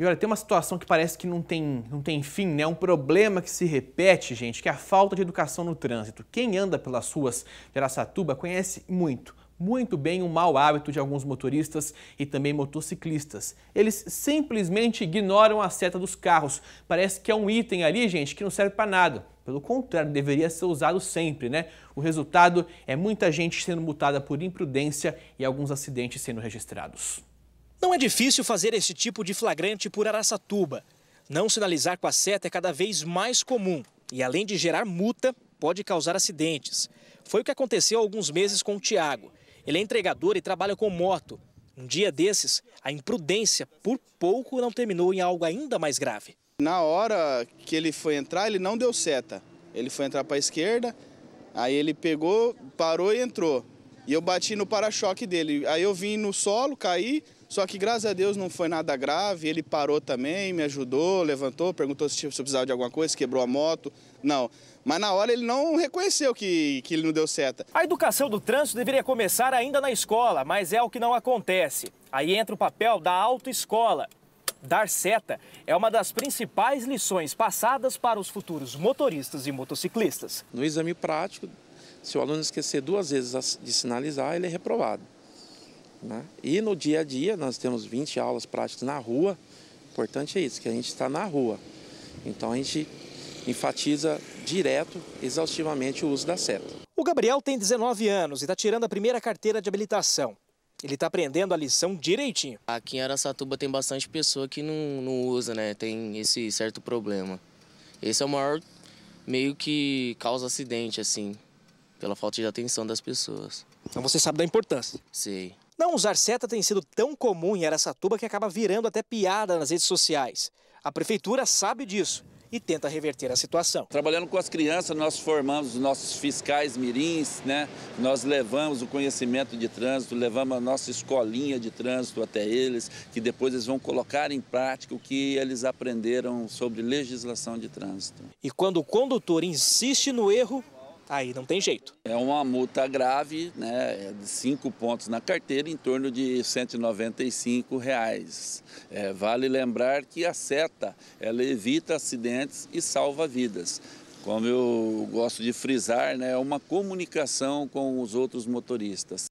E olha, tem uma situação que parece que não tem, não tem fim, né? Um problema que se repete, gente, que é a falta de educação no trânsito. Quem anda pelas ruas de Aracatuba conhece muito, muito bem o mau hábito de alguns motoristas e também motociclistas. Eles simplesmente ignoram a seta dos carros. Parece que é um item ali, gente, que não serve para nada. Pelo contrário, deveria ser usado sempre, né? O resultado é muita gente sendo multada por imprudência e alguns acidentes sendo registrados. Não é difícil fazer esse tipo de flagrante por Araçatuba. Não sinalizar com a seta é cada vez mais comum e, além de gerar multa, pode causar acidentes. Foi o que aconteceu há alguns meses com o Tiago. Ele é entregador e trabalha com moto. Um dia desses, a imprudência por pouco não terminou em algo ainda mais grave. Na hora que ele foi entrar, ele não deu seta. Ele foi entrar para a esquerda, aí ele pegou, parou e entrou. E eu bati no para-choque dele. Aí eu vim no solo, caí, só que graças a Deus não foi nada grave, ele parou também, me ajudou, levantou, perguntou se eu precisava de alguma coisa, quebrou a moto. Não. Mas na hora ele não reconheceu que, que ele não deu seta. A educação do trânsito deveria começar ainda na escola, mas é o que não acontece. Aí entra o papel da autoescola. Dar seta é uma das principais lições passadas para os futuros motoristas e motociclistas. No exame prático, se o aluno esquecer duas vezes de sinalizar, ele é reprovado. Né? E no dia a dia, nós temos 20 aulas práticas na rua. O importante é isso, que a gente está na rua. Então a gente enfatiza direto, exaustivamente, o uso da seta. O Gabriel tem 19 anos e está tirando a primeira carteira de habilitação. Ele está aprendendo a lição direitinho. Aqui em Aracatuba tem bastante pessoa que não, não usa, né? Tem esse certo problema. Esse é o maior meio que causa acidente, assim, pela falta de atenção das pessoas. Então você sabe da importância? Sei. Não usar seta tem sido tão comum em Aracatuba que acaba virando até piada nas redes sociais. A prefeitura sabe disso e tenta reverter a situação. Trabalhando com as crianças, nós formamos os nossos fiscais mirins, né? Nós levamos o conhecimento de trânsito, levamos a nossa escolinha de trânsito até eles, que depois eles vão colocar em prática o que eles aprenderam sobre legislação de trânsito. E quando o condutor insiste no erro, aí não tem jeito. É uma multa grave, né, é de cinco pontos na carteira, em torno de R$ 195. Reais. É, vale lembrar que a seta, ela evita acidentes e salva vidas. Como eu gosto de frisar, né, é uma comunicação com os outros motoristas.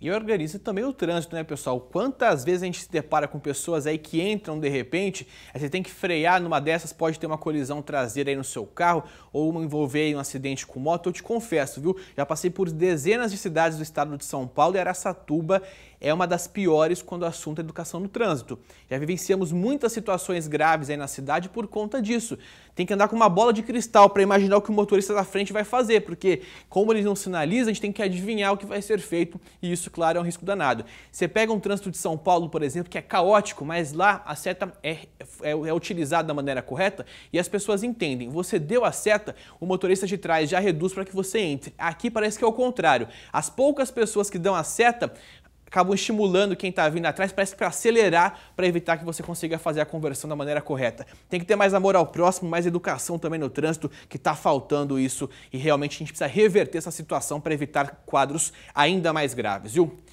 E organiza também o trânsito, né, pessoal? Quantas vezes a gente se depara com pessoas aí que entram de repente, aí você tem que frear numa dessas, pode ter uma colisão traseira aí no seu carro, ou envolver em um acidente com moto. Eu te confesso, viu? Já passei por dezenas de cidades do estado de São Paulo e Araçatuba é uma das piores quando o assunto é educação no trânsito. Já vivenciamos muitas situações graves aí na cidade por conta disso. Tem que andar com uma bola de cristal para imaginar o que o motorista da frente vai fazer, porque como eles não sinalizam, a gente tem que adivinhar o que vai ser feito e isso claro, é um risco danado. Você pega um trânsito de São Paulo, por exemplo, que é caótico, mas lá a seta é, é, é utilizada da maneira correta e as pessoas entendem. Você deu a seta, o motorista de trás já reduz para que você entre. Aqui parece que é o contrário. As poucas pessoas que dão a seta acabam estimulando quem está vindo atrás, parece para acelerar, para evitar que você consiga fazer a conversão da maneira correta. Tem que ter mais amor ao próximo, mais educação também no trânsito, que está faltando isso e realmente a gente precisa reverter essa situação para evitar quadros ainda mais graves, viu?